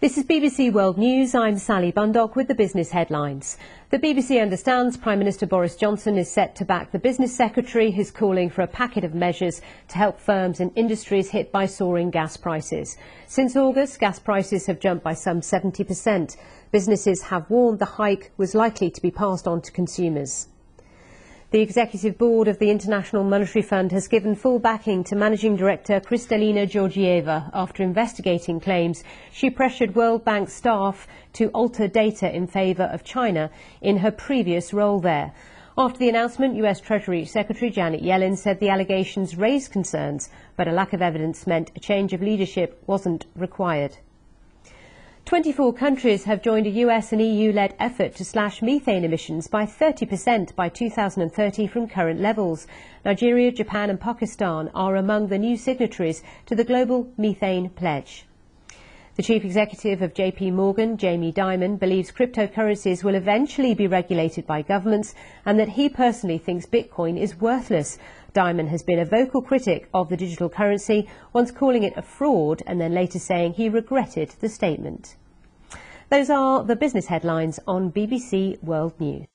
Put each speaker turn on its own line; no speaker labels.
This is BBC World News. I'm Sally Bundock with the business headlines. The BBC understands Prime Minister Boris Johnson is set to back the business secretary who's calling for a packet of measures to help firms and industries hit by soaring gas prices. Since August, gas prices have jumped by some 70%. Businesses have warned the hike was likely to be passed on to consumers. The executive board of the International Monetary Fund has given full backing to managing director Kristalina Georgieva after investigating claims she pressured World Bank staff to alter data in favor of China in her previous role there. After the announcement, U.S. Treasury Secretary Janet Yellen said the allegations raised concerns, but a lack of evidence meant a change of leadership wasn't required. 24 countries have joined a US and EU-led effort to slash methane emissions by 30% by 2030 from current levels. Nigeria, Japan and Pakistan are among the new signatories to the Global Methane Pledge. The chief executive of JP Morgan, Jamie Dimon, believes cryptocurrencies will eventually be regulated by governments and that he personally thinks Bitcoin is worthless. Dimon has been a vocal critic of the digital currency, once calling it a fraud and then later saying he regretted the statement. Those are the business headlines on BBC World News.